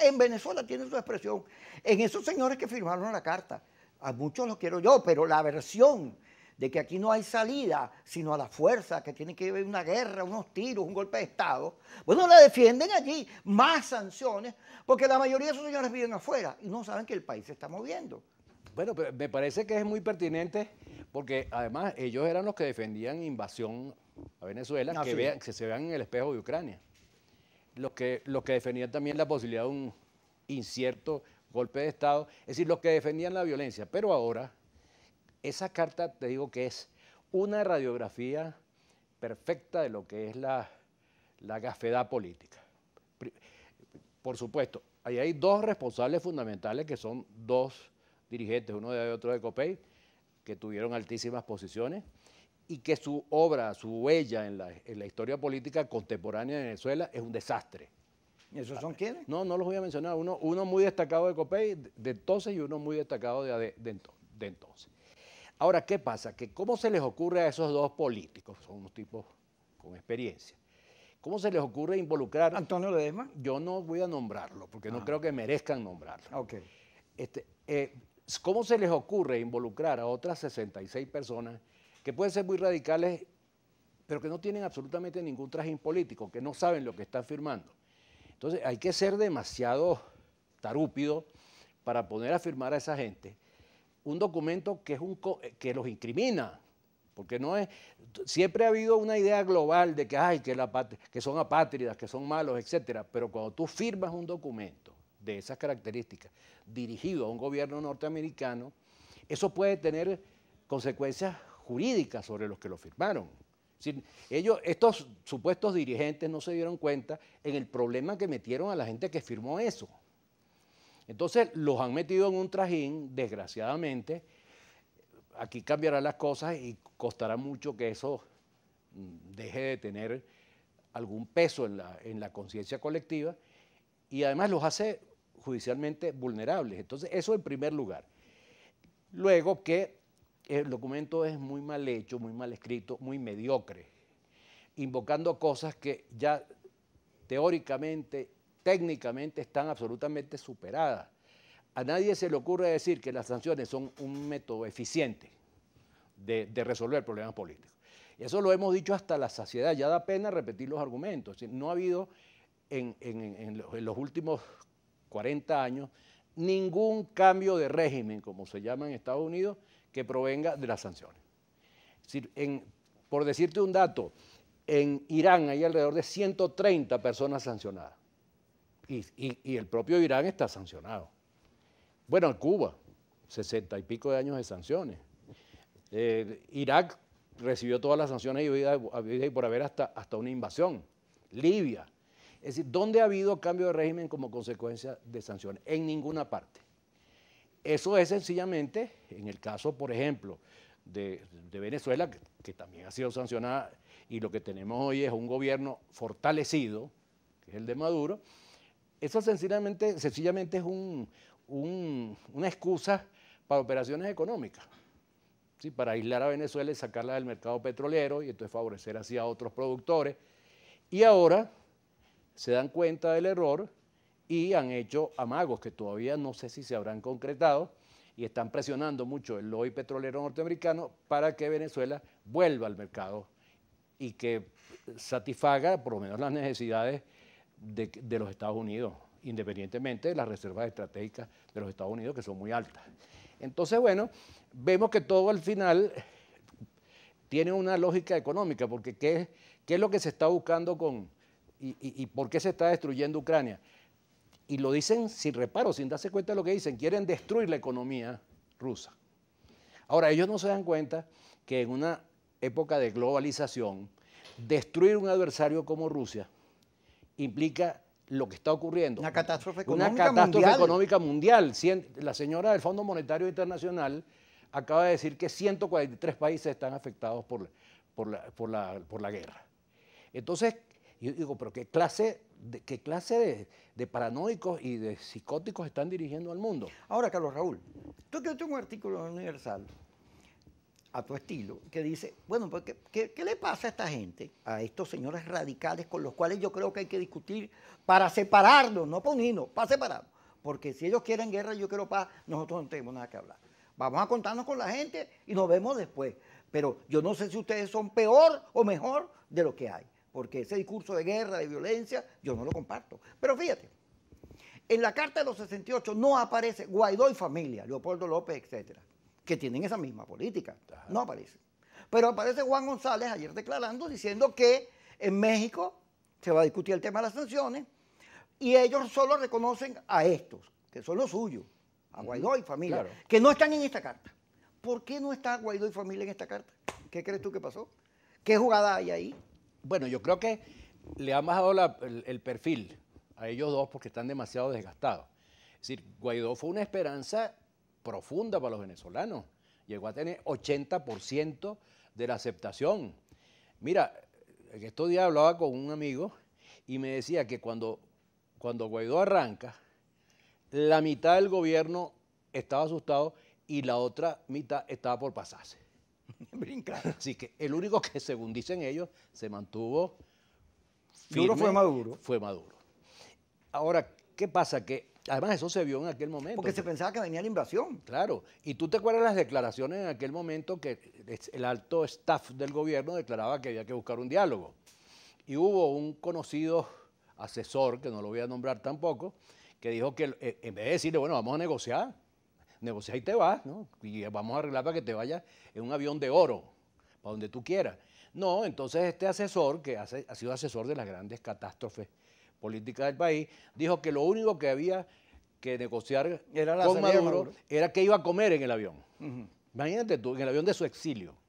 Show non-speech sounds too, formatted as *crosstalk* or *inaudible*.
En Venezuela tiene su expresión. En esos señores que firmaron la carta, a muchos los quiero yo, pero la versión de que aquí no hay salida, sino a la fuerza, que tiene que haber una guerra, unos tiros, un golpe de Estado, bueno, la defienden allí, más sanciones, porque la mayoría de esos señores viven afuera y no saben que el país se está moviendo. Bueno, me parece que es muy pertinente porque además ellos eran los que defendían invasión a Venezuela, ah, que, que se vean en el espejo de Ucrania los que, defendían también la posibilidad de un incierto golpe de Estado, es decir, los que defendían la violencia. Pero ahora, esa carta te digo que es una radiografía perfecta de lo que es la, gafedad política. Por supuesto, ahí hay dos responsables fundamentales que son dos dirigentes, uno de y otro de COPEI, que tuvieron altísimas posiciones y que su obra, su huella en la, historia política contemporánea de Venezuela es un desastre. ¿Y esos son quiénes? No, no los voy a mencionar. Uno, uno muy destacado de Copey de entonces y uno muy destacado de, de, de entonces. Ahora, ¿qué pasa? Que cómo se les ocurre a esos dos políticos, son unos tipos con experiencia, ¿cómo se les ocurre involucrar... Antonio Ledesma. Yo no voy a nombrarlo, porque no ah. creo que merezcan nombrarlo. Ok. Este, eh, ¿Cómo se les ocurre involucrar a otras 66 personas que pueden ser muy radicales, pero que no tienen absolutamente ningún traje político, que no saben lo que están firmando. Entonces hay que ser demasiado tarúpido para poner a firmar a esa gente un documento que, es un eh, que los incrimina, porque no es, siempre ha habido una idea global de que, ay, que, son apátridas, que son malos, etc. pero cuando tú firmas un documento de esas características dirigido a un gobierno norteamericano, eso puede tener consecuencias jurídica sobre los que lo firmaron. ellos, estos supuestos dirigentes no se dieron cuenta en el problema que metieron a la gente que firmó eso. Entonces los han metido en un trajín, desgraciadamente. Aquí cambiará las cosas y costará mucho que eso mm, deje de tener algún peso en la, en la conciencia colectiva y además los hace judicialmente vulnerables. Entonces, eso en primer lugar. Luego que el documento es muy mal hecho, muy mal escrito, muy mediocre, invocando cosas que ya teóricamente, técnicamente están absolutamente superadas. A nadie se le ocurre decir que las sanciones son un método eficiente de, resolver problemas políticos. eso lo hemos dicho hasta la saciedad, ya da pena repetir los argumentos. No ha habido en, en los últimos 40 años ningún cambio de régimen, como se llama en Estados Unidos, que provenga de las sanciones. por decirte un dato, en Irán hay alrededor de 130 personas sancionadas. Y, el propio Irán está sancionado. Bueno, en Cuba, 60 y pico de años de sanciones. Eh, Irak recibió todas las sanciones y por haber hasta, hasta una invasión. Libia, es decir, ¿dónde ha habido cambio de régimen como consecuencia de sanciones? En ninguna parte. Eso es sencillamente, en el caso, por ejemplo, de, Venezuela, que, también ha sido sancionada, y lo que tenemos hoy es un gobierno fortalecido, que es el de Maduro, eso sencillamente, es una excusa para operaciones económicas. para aislar a Venezuela y sacarla del mercado petrolero y entonces favorecer así a otros productores. Y ahora se dan cuenta del error y han hecho amagos que todavía no sé si se habrán concretado y están presionando mucho el lobby petrolero norteamericano para que Venezuela vuelva al mercado y que satisfaga por lo menos las necesidades de, los Estados Unidos, independientemente de las reservas estratégicas de los Estados Unidos que son muy altas. Entonces, bueno, vemos que todo al final tiene una lógica económica, porque ¿qué, qué es lo que se está buscando con, y, por qué se está destruyendo Ucrania. Y lo dicen sin reparo, sin darse cuenta de lo que dicen. Quieren destruir la economía rusa. Ahora, ellos no se dan cuenta que en una época de globalización, destruir un adversario como Rusia implica lo que está ocurriendo. Una catástrofe económica Una catástrofe mundial. económica mundial. La señora del Fondo Monetario Internacional acaba de decir que 143 países están afectados por, por, la, por la guerra. Entonces, yo digo, pero ¿qué clase, de, qué clase de, paranoicos y de psicóticos están dirigiendo al mundo? Ahora, Carlos Raúl, tú que tengo un artículo en Universal a tu estilo, que dice, bueno, pues, ¿qué, le pasa a esta gente, a estos señores radicales con los cuales yo creo que hay que discutir para separarnos, no para unirnos, para separarnos? Porque si ellos quieren guerra, yo quiero paz, nosotros no tenemos nada que hablar. Vamos a contarnos con la gente y nos vemos después. Pero yo no sé si ustedes son peor o mejor de lo que hay porque ese discurso de guerra, de violencia, yo no lo comparto. Pero fíjate, en la Carta de los 68 no aparece Guaidó y familia, Leopoldo López, etcétera, que tienen esa misma política. No aparece. Pero aparece Juan González ayer declarando, diciendo que en México se va a discutir el tema de las sanciones y ellos solo reconocen a estos, que son los suyos, a Guaidó y familia, que no están en esta carta. ¿Por qué no está Guaidó y familia en esta carta? ¿Qué crees tú que pasó? ¿Qué jugada hay ahí? bueno, yo creo que le han bajado el, perfil a ellos dos porque están demasiado desgastados. Es decir, Guaidó fue una esperanza profunda para los venezolanos. Llegó a tener 80% de la aceptación. Mira, estos días hablaba con un amigo y me decía que cuando, cuando Guaidó arranca, la mitad del gobierno estaba asustado y la otra mitad estaba por pasarse. *laughs* brinca. Así que el único que, según dicen ellos, se mantuvo firme fue Maduro. Fue Maduro. Ahora, ¿qué pasa? Que además eso se vio en aquel momento. Porque se pensaba que venía la invasión. Claro. Y tú te acuerdas las declaraciones en aquel momento que el alto staff del gobierno declaraba que había que buscar un diálogo. Y hubo un conocido asesor, que no lo voy a nombrar tampoco, que dijo que eh, en vez de decirle, bueno, vamos a negociar, negocia y te vas, ¿no? Y vamos a arreglar para que te vayas en un avión de oro, para donde tú quieras. No, entonces este asesor, que ha sido asesor de las grandes catástrofes políticas del país, dijo que lo único que había que negociar era la con Maduro, era qué iba a comer en el avión. Imagínate tú, en el avión de su exilio.